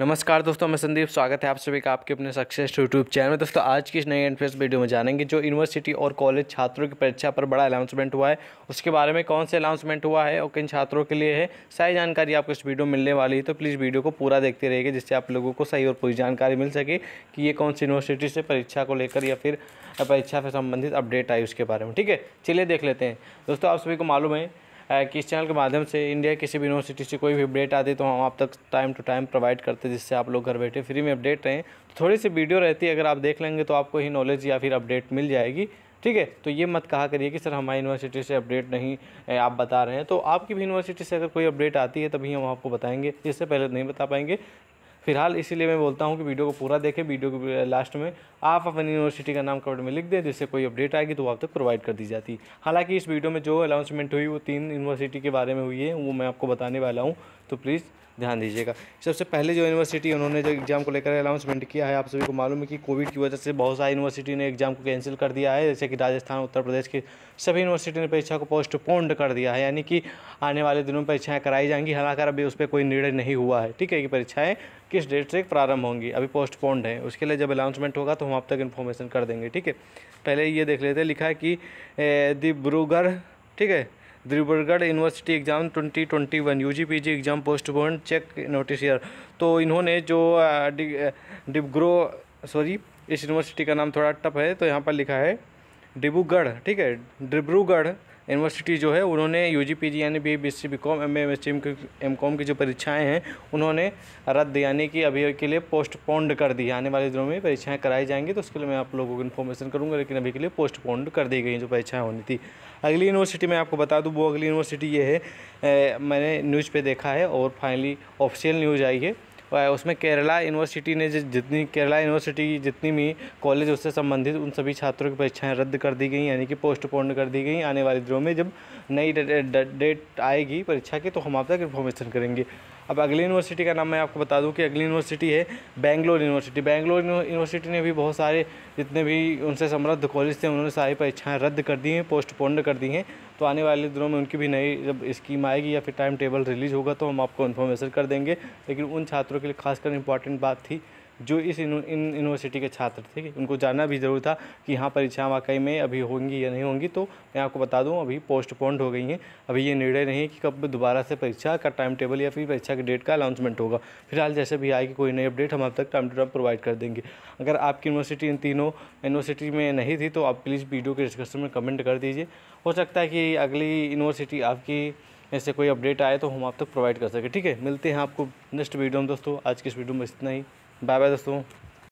नमस्कार दोस्तों मैं संदीप स्वागत है आप सभी का आपके अपने सक्सेस यूट्यूब चैनल में दोस्तों आज की इस नई एंट्रेंस वीडियो में जानेंगे जो यूनिवर्सिटी और कॉलेज छात्रों की परीक्षा पर बड़ा अनाउंसमेंट हुआ है उसके बारे में कौन से अनाउंसमेंट हुआ है और किन छात्रों के लिए है सारी जानकारी आपको इस वीडियो मिलने वाली है तो प्लीज़ वीडियो को पूरा देखते रहिए जिससे आप लोगों को सही और पूरी जानकारी मिल सके कि ये कौन सी यूनिवर्सिटी से परीक्षा को लेकर या फिर परीक्षा से संबंधित अपडेट आई उसके बारे में ठीक है चलिए देख लेते हैं दोस्तों आप सभी को मालूम है कि इस चैनल के माध्यम से इंडिया किसी भी यूनिवर्सिटी से कोई भी अपडेट आती तो हम आप तक टाइम टू टाइम प्रोवाइड करते जिससे आप लोग घर बैठे फ्री में अपडेट रहें तो थोड़ी सी वीडियो रहती है अगर आप देख लेंगे तो आपको ही नॉलेज या फिर अपडेट मिल जाएगी ठीक है तो ये मत कहा करिए कि सर हमारी यूनिवर्सिटी से अपडेट नहीं आप बता रहे हैं तो आपकी भी यूनिवर्सिटी से अगर कोई अपडेट आती है तभी हम आपको बताएंगे इससे पहले नहीं बता पाएंगे फिलहाल इसीलिए मैं बोलता हूँ कि वीडियो को पूरा देखें वीडियो को लास्ट में आप अपनी यूनिवर्सिटी का नाम कमेंट में लिख दें जिससे कोई अपडेट आएगी तो आप तक प्रोवाइड कर दी जाती हालाँकि इस वीडियो में जो अनाउंसमेंट हुई वो तीन यूनिवर्सिटी के बारे में हुई है वो मैं आपको बताने वाला हूँ तो प्लीज़ ध्यान दीजिएगा सबसे पहले जो यूनिवर्सिटी उन्होंने जो एग्ज़ाम को लेकर अनाउंसमेंट किया है आप सभी को मालूम है कि कोविड की वजह से बहुत सारी यूनिवर्सिटी ने एग्ज़ाम को कैंसिल कर दिया है जैसे कि राजस्थान उत्तर प्रदेश की सभी यूनिवर्सिटी ने परीक्षा को पोस्टपोन्ड कर दिया है यानी कि आने वाले दिनों में परीक्षाएँ कराई जाएंगी हालांकि अभी उस पर कोई निर्णय नहीं हुआ है ठीक है कि परीक्षाएँ किस डेट से प्रारंभ होंगी अभी पोस्टपोन्ड है उसके लिए जब अनाउंसमेंट होगा तो हम आप तक इन्फॉर्मेशन कर देंगे ठीक है पहले ये देख लेते हैं लिखा है कि ब्रूगर ठीक है दिब्रूगढ़ यूनिवर्सिटी एग्ज़ाम 2021 वन यू exam postpone check notice year तो इन्होंने जो डिब्रो सॉरी इस यूनिवर्सिटी का नाम थोड़ा टफ है तो यहाँ पर लिखा है डिब्रूगढ़ ठीक है डिब्रूगढ़ यूनिवर्सिटी जो है उन्होंने यू जी पी जी यानी B B C B com M M S M M com की जो परीक्षाएँ हैं उन्होंने रद्द यानी कि अभी के लिए पोस्टपोन्ड कर दी आने वाले दिनों में परीक्षाएँ कराई जाएंगी तो उसके लिए मैं आप लोगों को इन्फॉर्मेशन करूँगा लेकिन अभी के लिए पोस्टपोन्ड कर दी गई जो परीक्षाएँ होनी थी अगली यूनिवर्सिटी मैं आपको बता दूँ वो अगली यूनिवर्सिटी ये है ए, मैंने न्यूज़ पर देखा है और फाइनली ऑफिशियल न्यूज़ आई है उसमें केरला यूनिवर्सिटी ने जितनी केरला यूनिवर्सिटी जितनी भी कॉलेज उससे संबंधित उन सभी छात्रों की परीक्षाएँ रद्द कर दी गई यानी कि पोस्टपोन कर दी गई आने वाले दिनों में जब नई डेट आएगी परीक्षा की तो हम आप तक इन्फॉर्मेशन करेंगे अब अगली यूनिवर्सिटी का नाम मैं आपको बता दूं कि अगली यूनिवर्सिटी है बैंगलोर यूनिवर्सिटी बैंगलोर यूनिवर्सिटी ने भी बहुत सारे जितने भी उनसे समृद्ध कॉलेज थे उन्होंने सारी परीक्षाएँ रद्द कर दी हैं पोस्टपोन्ड कर दी हैं तो आने वाले दिनों में उनकी भी नई जब स्कीम आएगी या फिर टाइम टेबल रिलीज़ होगा तो हम आपको इन्फॉर्मेशन कर देंगे लेकिन उन छात्रों के लिए खासकर इंपॉर्टेंट बात थी जो इस इन यूनिवर्सिटी के छात्र थे उनको जानना भी ज़रूर था कि हाँ परीक्षाएँ वाकई में अभी होंगी या नहीं होंगी तो मैं आपको बता दूँ अभी पोस्टपोन्ड हो गई हैं अभी ये निर्णय नहीं है कि कब दोबारा से परीक्षा का टाइम टेबल या फिर परीक्षा के डेट का अनाउंसमेंट होगा फिलहाल जैसे भी आएगी कोई नई अपडेट हम आप तक टाइम टू टाइम प्रोवाइड कर देंगे अगर आपकी यूनिवर्सिटी इन तीनों यूनिवर्सिटी में नहीं थी तो आप प्लीज़ वीडियो के डिस्क्रिप्शन में कमेंट कर दीजिए हो सकता है कि अगली यूनिवर्सिटी आपकी ऐसे कोई अपडेट आए तो हम आप तक प्रोवाइड कर सकें ठीक है मिलते हैं आपको नेक्स्ट वीडियो में दोस्तों आज की इस वीडियो में इतना ही बाय बाय दोस्तों